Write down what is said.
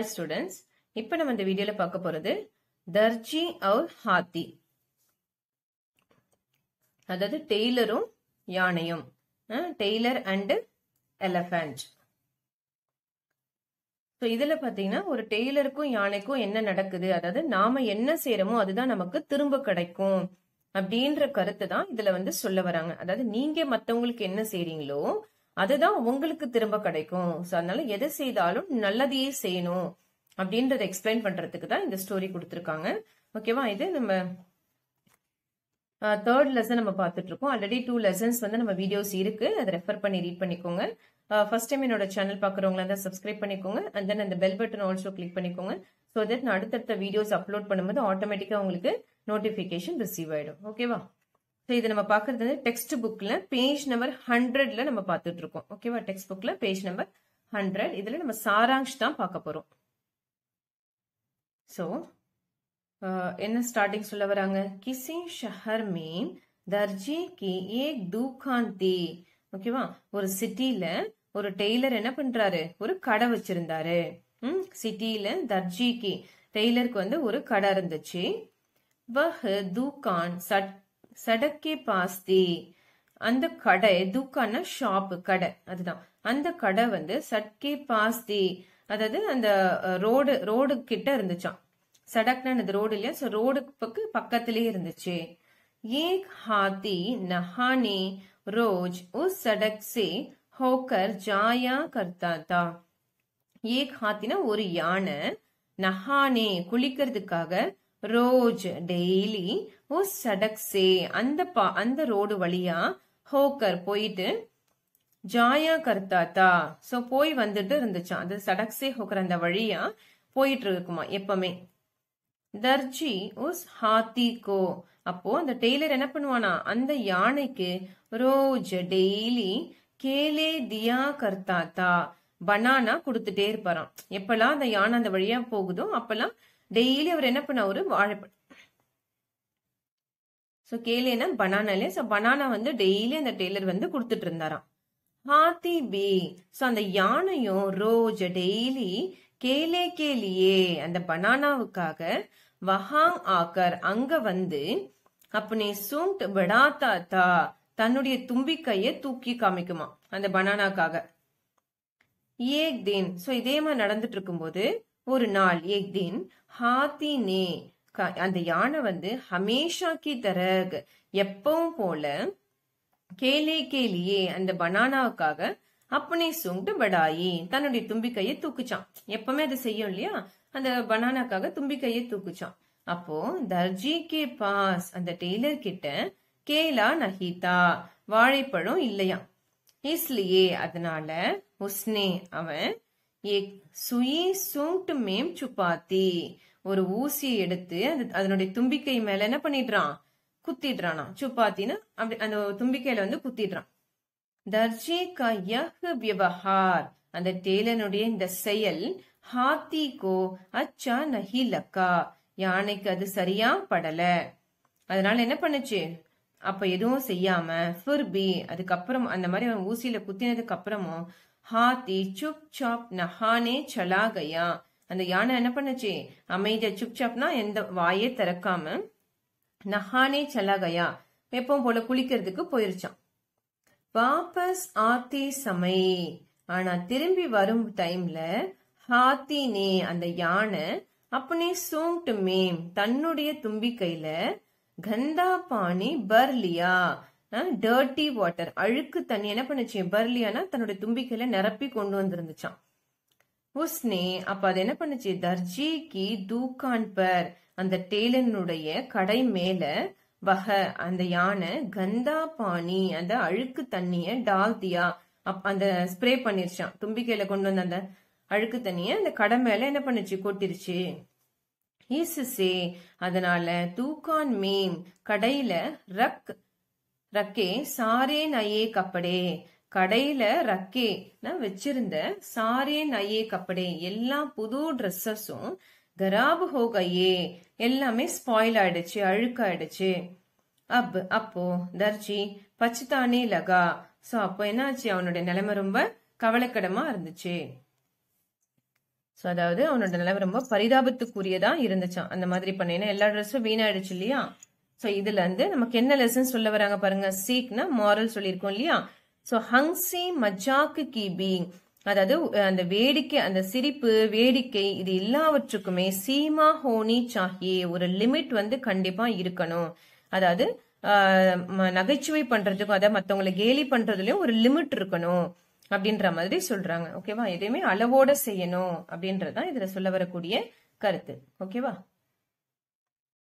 hi students இப்போ நம்ம இந்த வீடியோல பார்க்க போறது தர்ஜி அவு ஹாத்தி அதாவது டெய்லரும் யானையும் டெய்லர் அண்டு எலஃபண்ட் இதுல இதில் ஒரு டெய்லருக்கும் யானைக்கும் என்ன நடக்குது அதாவது நாம என்ன செய்யறோமோ அதுதான் நமக்கு திரும்ப கிடைக்கும் அப்படின்ற கருத்து தான் இதில் வந்து சொல்ல வராங்க அதாவது நீங்க மத்தவங்களுக்கு என்ன செய்றீங்களோ அதுதான் உங்களுக்கு திரும்ப கிடைக்கும் ஸோ அதனால எதை செய்தாலும் நல்லதையே செய்யணும் அப்படின்றத எக்ஸ்பிளைன் பண்றதுக்கு தான் இந்த ஸ்டோரி கொடுத்துருக்காங்க ஓகேவா இது நம்ம தேர்ட் லெசன் நம்ம பார்த்துட்டு இருக்கோம் ஆல்ரெடி டூ லெசன்ஸ் வந்து நம்ம வீடியோஸ் இருக்கு அதை ரெஃபர் பண்ணி ரீட் பண்ணிக்கோங்க ஃபர்ஸ்ட் டைம் என்னோட சேனல் பாக்குறவங்களா தான் சப்ஸ்கிரைப் பண்ணிக்கோங்க அண்ட் தென் அந்த பெல் பட்டன் ஆல்சோ கிளிக் பண்ணிக்கோங்க ஸோ தட் நான் அடுத்தடுத்த வீடியோஸ் அப்லோட் பண்ணும்போது ஆட்டோமேட்டிக்காக உங்களுக்கு நோட்டிஃபிகேஷன் ரிசீவ் ஆகிடும் ஓகேவா ஸோ இது நம்ம பார்க்கறது வந்து டெக்ஸ்ட் புக்கில் பேஜ் நம்பர் ஹண்ட்ரட்ல நம்ம பார்த்துட்டு இருக்கோம் ஓகேவா டெக்ஸ்ட் புக்கில் பேஜ் நம்பர் ஹண்ட்ரட் இதில் நம்ம சாராங்ஷ் தான் பார்க்க போறோம் ஸோ என்ன ஸ்டார்டிங் சொல்ல வராங்க கிசி ஷஹர் மீன் தர்ஜி கி ஏக் தூகான் ஓகேவா ஒரு சிட்டியில ஒரு டெய்லர் என்ன பண்றாரு ஒரு கடை வச்சிருந்தாரு ம் சிட்டியில தர்ஜிக்கு டெய்லருக்கு வந்து ஒரு கடை இருந்துச்சு வஹ் தூகான் சட் சடக்கே பாஸ்தி அந்த கடை துக்கான ஷாப்பு கடை அதுதான் அந்த கடை வந்து சட்கே பாஸ்தி அதாவது அந்த ரோடு ரோடு கிட்ட இருந்துச்சான் சடக்னா அந்த ரோடு இல்லையா ஸோ ரோடு பக்கத்திலே இருந்துச்சு ஏக் ஹாத்தி நஹானே ரோஜ் உஸ் சடக் சே ஹோக்கர் ஜாயா கர்த்தாத்தா ஏக் ஹாத்தினா ஒரு யானை நஹானே குளிக்கிறதுக்காக ரோஜ் டெய்லி ஓ சடக் சே அந்த பா அந்த ரோடு வழியா ஹோக்கர் போயிட்டு ஜாயா கர்த்தாத்தா சோ போய் வந்துட்டு இருந்துச்சான் அது சடக் சே ஹோக்கர் அந்த வழியா போயிட்டு இருக்குமா எப்பவுமே தர்ஜி உஸ் ஹாத்தி கோ அப்போ அந்த டெய்லர் என்ன பண்ணுவானா அந்த யானைக்கு ரோஜ் டெய்லி கேலே தியா கர்த்தாத்தா பனானா கொடுத்துட்டே இருப்பாராம் எப்பெல்லாம் அந்த யானை அந்த வழியா போகுதோ அப்பெல்லாம் டெய்லி அவர் என்ன பண்ண ஒரு வாழைப்பழம் ஸோ கேலேனா பனானாலே ஸோ பனானா வந்து டெய்லி அந்த டெய்லர் வந்து கொடுத்துட்டு இருந்தாராம் ஹாத்தி பி ஸோ அந்த யானையும் ரோஜ டெய்லி கேலே கேலியே அந்த பனானாவுக்காக வஹாங் ஆக்கர் அங்க வந்து அப்பனே சூண்ட் படா தாத்தா தன்னுடைய கையை தூக்கி காமிக்குமா அந்த பனானாக்காக ஏக் தேன் ஸோ இதே மாதிரி நடந்துட்டு இருக்கும்போது ஒரு நாள் எக் தின் ஹாத்தி நே அந்த யானை வந்து ஹமேஷா கி தரக எப்பவும் போல கேலே கேலியே அந்த பனானாவுக்காக அப்பனே சுண்டு படாயி தன்னுடைய தும்பிக்கையை தூக்குச்சான் எப்பவுமே அதை செய்யும் இல்லையா அந்த பனானாக்காக தும்பிக்கையை தூக்குச்சான் அப்போ தர்ஜி கே பாஸ் அந்த டெய்லர் கிட்ட கேலா நஹிதா வாழைப்பழம் இல்லையா இஸ்லியே அதனால உஸ்னே அவன் ஏக் சுயி சூங்ட் மேம் சுப்பாத்தி ஒரு ஊசியை எடுத்து அது அதனுடைய தும்பிக்கை மேல என்ன பண்ணிடுறான் குத்திடுறானா சுப்பாத்தின்னு அப்படி அந்த தும்பிக்கையில வந்து குத்திடுறான் தர்ஜி கா யஹ் வியவஹார் அந்த டேலனுடைய இந்த செயல் ஹாத்தி கோ அச்சா நஹி லக்கா யானைக்கு அது சரியா படல அதனால என்ன பண்ணுச்சு அப்ப எதுவும் செய்யாம ஃபிர்பி அதுக்கப்புறம் அந்த மாதிரி அவன் ஊசியில குத்தினதுக்கு அப்புறமும் ஹாத்தி சுப் சாப் நஹானே சலா கயா அந்த யானை என்ன பண்ணுச்சு அமைதியா சுப் சாப்னா எந்த வாயே திறக்காம நஹானே சலா கயா எப்பவும் போல குளிக்கிறதுக்கு போயிருச்சான் வாபஸ் ஆத்தி சமை ஆனா திரும்பி வரும் டைம்ல ஹாத்தி நே அந்த யானை அப்பனே சூங்ட்டு மேம் தன்னுடைய தும்பிக்கையில கந்தா பாணி பர்லியா டர்ட்டி வாட்டர் அழுக்கு தண்ணி என்ன பண்ணுச்சு பர்லியானா தன்னோட தும்பிக்கையில நிரப்பி கொண்டு வந்திருந்துச்சான் உஸ்னே அப்ப அது என்ன பண்ணுச்சு தர்ஜிக்கு தூக்கான் பர் அந்த டேலனுடைய கடை மேல வக அந்த யானை கந்தா பாணி அந்த அழுக்கு தண்ணிய டால்தியா அப் அந்த ஸ்ப்ரே பண்ணிருச்சான் தும்பிக்கையில கொண்டு வந்த அந்த அழுக்கு தண்ணிய அந்த கடை மேல என்ன பண்ணுச்சு கொட்டிருச்சு ஈசுசே அதனால தூக்கான் மேம் கடையில ரக் ரக்கே சாரே நயே கப்படே கடையில ரக்கே நான் வச்சிருந்த சாரே நயே கப்படே எல்லா புது ட்ரெஸ்ஸஸும் கராபு ஹோகையே எல்லாமே ஸ்பாயில் ஆயிடுச்சு அழுக்காயிடுச்சு அப் அப்போ தர்ஜி பச்சுதானே லகா சோ அப்போ என்னாச்சு அவனுடைய நிலைமை ரொம்ப கவலைக்கிடமா இருந்துச்சு ஸோ அதாவது அவனோட நிலைமை ரொம்ப பரிதாபத்துக்குரியதா இருந்துச்சான் அந்த மாதிரி பண்ணேன்னா எல்லா ட்ரெஸ்ஸும் வீணாயிடுச்சு இல்லையா ஸோ இதுல இருந்து நமக்கு என்ன லெசன் சொல்ல வராங்க பாருங்க சீக்னா மாரல் சொல்லியிருக்கோம் இல்லையா ஸோ ஹங்ஸி மஜாக்கு பீங் அதாவது அந்த வேடிக்கை அந்த சிரிப்பு வேடிக்கை இது எல்லாவற்றுக்குமே சீமா ஹோனி சாஹியே ஒரு லிமிட் வந்து கண்டிப்பா இருக்கணும் அதாவது நகைச்சுவை பண்றதுக்கும் அதாவது மத்தவங்களை கேலி பண்றதுலயும் ஒரு லிமிட் இருக்கணும் அப்படின்ற மாதிரி சொல்றாங்க ஓகேவா எதையுமே அளவோட செய்யணும் அப்படின்றதுதான் இதுல சொல்ல வரக்கூடிய கருத்து ஓகேவா